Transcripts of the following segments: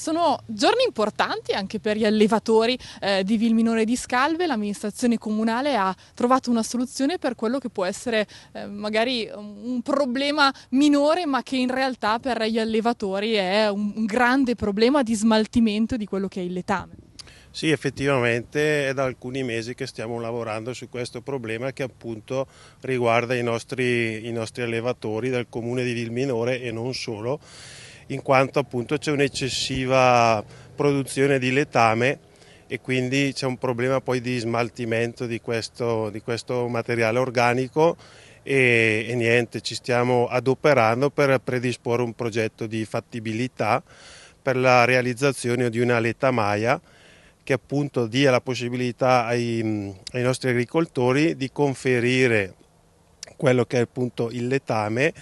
Sono giorni importanti anche per gli allevatori eh, di Vilminore di Scalve. L'amministrazione comunale ha trovato una soluzione per quello che può essere eh, magari un problema minore, ma che in realtà per gli allevatori è un, un grande problema di smaltimento di quello che è il letame. Sì, effettivamente è da alcuni mesi che stiamo lavorando su questo problema che appunto riguarda i nostri, i nostri allevatori del comune di Vilminore e non solo in quanto appunto c'è un'eccessiva produzione di letame e quindi c'è un problema poi di smaltimento di questo, di questo materiale organico e, e niente, ci stiamo adoperando per predisporre un progetto di fattibilità per la realizzazione di una letamaia che appunto dia la possibilità ai, ai, nostri agricoltori di conferire quello che è appunto il letame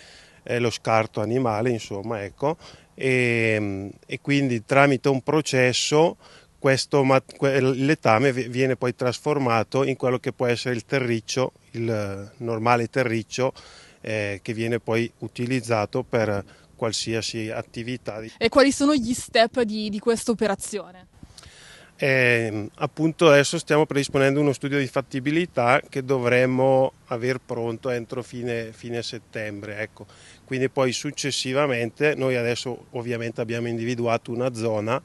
eh, lo scarto animale, insomma, ecco. E, e quindi tramite un processo questo letame viene poi trasformato in quello che può essere il terriccio, il normale terriccio eh, che viene poi utilizzato per qualsiasi attività. E quali sono gli step di, di questa operazione? E, ehm, appunto adesso stiamo predisponendo uno studio di fattibilità che dovremmo aver pronto entro fine, fine settembre. Ecco. Quindi poi successivamente noi adesso ovviamente abbiamo individuato una zona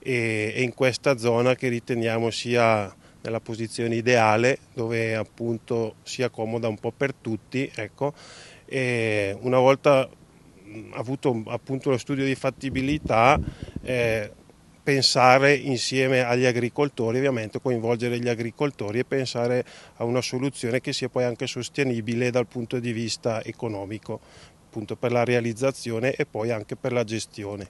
e, e in questa zona che riteniamo sia nella posizione ideale dove appunto sia comoda un po' per tutti. Ecco. una volta avuto appunto lo studio di fattibilità eh, pensare insieme agli agricoltori, ovviamente coinvolgere gli agricoltori e pensare a una soluzione che sia poi anche sostenibile dal punto di vista economico, appunto per la realizzazione e poi anche per la gestione.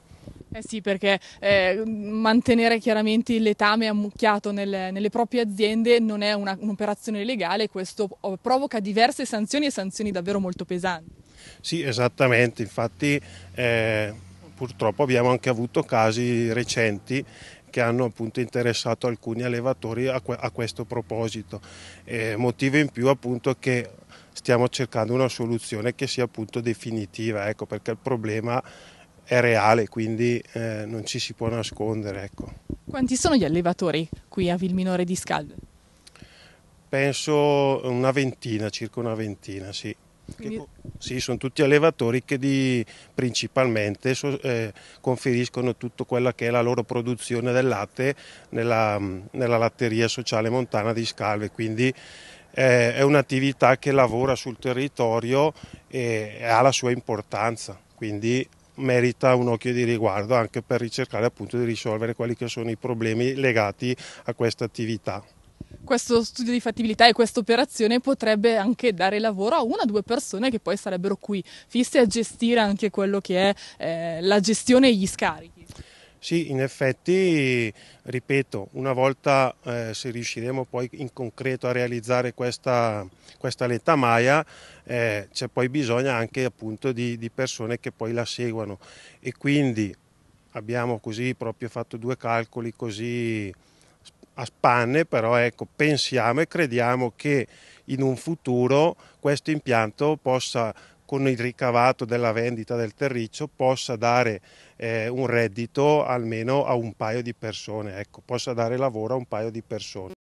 Eh sì, perché eh, mantenere chiaramente il letame ammucchiato nelle, nelle proprie aziende non è un'operazione legale, questo provoca diverse sanzioni e sanzioni davvero molto pesanti. Sì, esattamente, infatti eh purtroppo abbiamo anche avuto casi recenti che hanno appunto interessato alcuni allevatori a, que a questo proposito. Eh, motivo in più appunto che stiamo cercando una soluzione che sia appunto definitiva, ecco, perché il problema è reale, quindi eh, non ci si può nascondere. Ecco. Quanti sono gli allevatori qui a Vilminore di Scalde? Penso una ventina, circa una ventina, sì. Quindi... sì, sono tutti allevatori che di, principalmente so, eh, conferiscono tutta quella che è la loro produzione del latte nella, nella latteria sociale montana di Scalve, quindi eh, è un'attività che lavora sul territorio e, e ha la sua importanza, quindi merita un occhio di riguardo anche per ricercare appunto di risolvere quelli che sono i problemi legati a questa attività questo studio di fattibilità e questa operazione potrebbe anche dare lavoro a una o due persone che poi sarebbero qui fisse a gestire anche quello che è eh, la gestione e gli scarichi. Sì, in effetti, ripeto, una volta eh, se riusciremo poi in concreto a realizzare questa, questa letta Maya, eh, c'è poi bisogno anche appunto di, di persone che poi la seguano e quindi abbiamo così proprio fatto due calcoli così a spanne, però ecco, pensiamo e crediamo che in un futuro questo impianto possa con il ricavato della vendita del terriccio possa dare eh, un reddito almeno a un paio di persone, ecco, possa dare lavoro a un paio di persone.